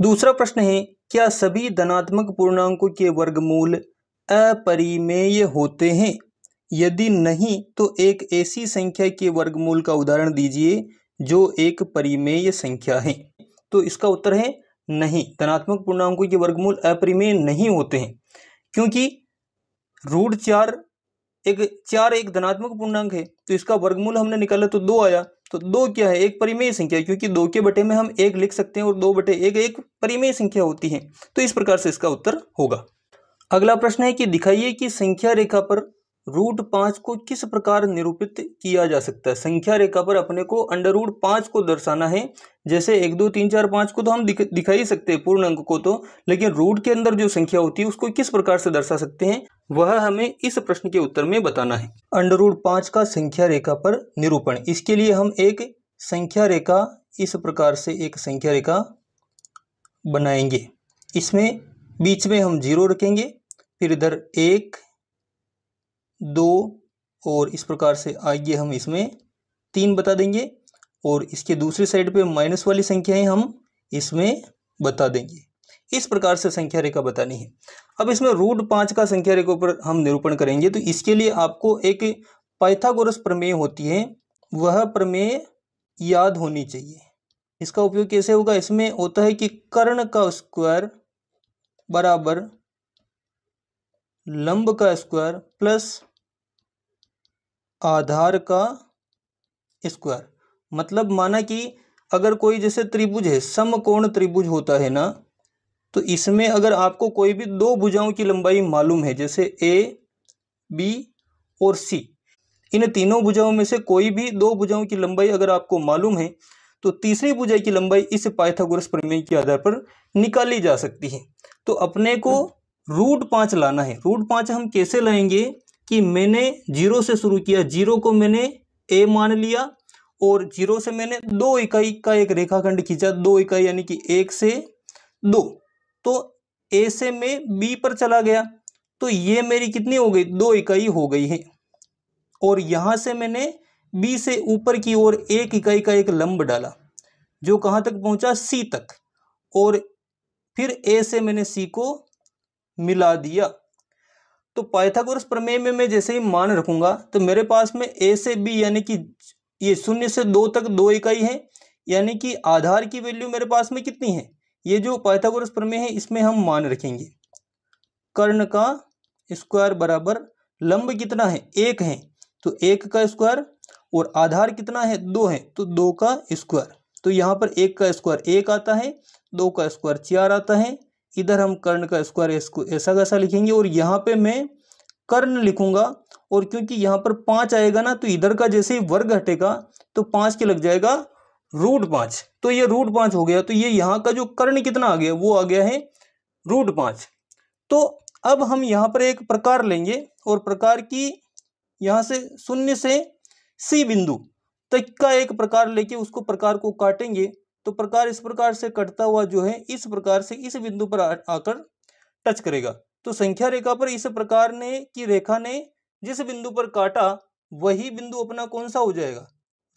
दूसरा प्रश्न है क्या सभी धनात्मक पूर्णांकों के वर्गमूल अपरिमेय होते हैं यदि नहीं तो एक ऐसी संख्या के वर्गमूल का उदाहरण दीजिए जो एक परिमेय संख्या है तो इसका उत्तर है नहीं धनात्मक पूर्णांकों के वर्गमूल अपरिमेय नहीं होते हैं क्योंकि रूट चार एक चार एक धनात्मक पूर्णांक है तो इसका वर्गमूल हमने निकाला तो दो आया तो दो क्या है एक परिमेय संख्या क्योंकि दो के बटे में हम एक लिख सकते हैं और दो बटे एक एक परिमेय संख्या होती है तो इस प्रकार से इसका उत्तर होगा अगला प्रश्न है कि दिखाइए कि संख्या रेखा पर रूट पाँच को किस प्रकार निरूपित किया जा सकता है संख्या रेखा पर अपने को अंडर रूट पाँच को दर्शाना है जैसे एक दो तीन चार पाँच को तो हम दिख, दिखा ही सकते हैं पूर्ण अंक को तो लेकिन रूट के अंदर जो संख्या होती है उसको किस प्रकार से दर्शा सकते हैं वह हमें इस प्रश्न के उत्तर में बताना है अंडर रूट पाँच का संख्या रेखा पर निरूपण इसके लिए हम एक संख्या रेखा इस प्रकार से एक संख्या रेखा बनाएंगे इसमें बीच में हम जीरो रखेंगे फिर इधर एक दो और इस प्रकार से आगे हम इसमें तीन बता देंगे और इसके दूसरी साइड पे माइनस वाली संख्याएं हम इसमें बता देंगे इस प्रकार से संख्या रेखा बतानी है अब इसमें रूट पाँच का संख्या रेखा पर हम निरूपण करेंगे तो इसके लिए आपको एक पाइथागोरस प्रमेय होती है वह प्रमेय याद होनी चाहिए इसका उपयोग कैसे होगा इसमें होता है कि कर्ण का स्क्वायर बराबर लंब का स्क्वायर प्लस आधार का स्क्वायर मतलब माना कि अगर कोई जैसे त्रिभुज है समकोण त्रिभुज होता है ना तो इसमें अगर आपको कोई भी दो भुजाओं की लंबाई मालूम है जैसे ए बी और सी इन तीनों भुजाओं में से कोई भी दो भुजाओं की लंबाई अगर आपको मालूम है तो तीसरी भुजा की लंबाई इस पाइथागोरस प्रमेय के आधार पर निकाली जा सकती है तो अपने को हम्म। रूट पाँच लाना है रूट पाँच हम कैसे लाएंगे कि मैंने जीरो से शुरू किया जीरो को मैंने ए मान लिया और जीरो से मैंने दो इकाई का एक रेखाखंड खींचा दो इकाई यानी कि एक से दो तो ए से मैं बी पर चला गया तो ये मेरी कितनी हो गई दो इकाई हो गई है और यहाँ से मैंने बी से ऊपर की ओर एक इकाई का एक लंब डाला जो कहाँ तक पहुँचा सी तक और फिर ए से मैंने सी को मिला दिया तो पाइथागोरस प्रमेय में मैं जैसे ही मान रखूँगा तो मेरे पास में ए से बी यानी कि ये शून्य से दो तक दो इकाई है यानी कि आधार की वैल्यू मेरे पास में कितनी है ये जो पाइथागोरस प्रमेय है इसमें हम मान रखेंगे कर्ण का स्क्वायर बराबर लंब कितना है एक है तो एक का स्क्वायर और आधार कितना है दो है तो दो का स्क्वायर तो यहाँ पर एक का स्क्वायर एक आता है दो का स्क्वायर चार आता है इधर हम कर्ण का स्क्वायर ऐसा कैसा लिखेंगे और यहाँ पे मैं कर्ण लिखूंगा और क्योंकि यहाँ पर पाँच आएगा ना तो इधर का जैसे ही वर्ग हटेगा तो पाँच के लग जाएगा रूट पाँच तो ये रूट पाँच हो गया तो ये यहाँ का जो कर्ण कितना आ गया वो आ गया है रूट पाँच तो अब हम यहाँ पर एक प्रकार लेंगे और प्रकार की यहाँ से शून्य से सी बिंदु तक का एक प्रकार लेके उसको प्रकार को काटेंगे तो प्रकार इस प्रकार से कटता हुआ जो है इस प्रकार से इस बिंदु पर आकर टच करेगा तो संख्या रेखा पर इस प्रकार ने की रेखा ने जिस बिंदु पर काटा वही बिंदु अपना कौन सा हो जाएगा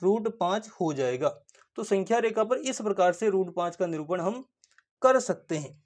रूट पांच हो जाएगा तो संख्या रेखा पर इस प्रकार से रूट पांच का निरूपण हम कर सकते हैं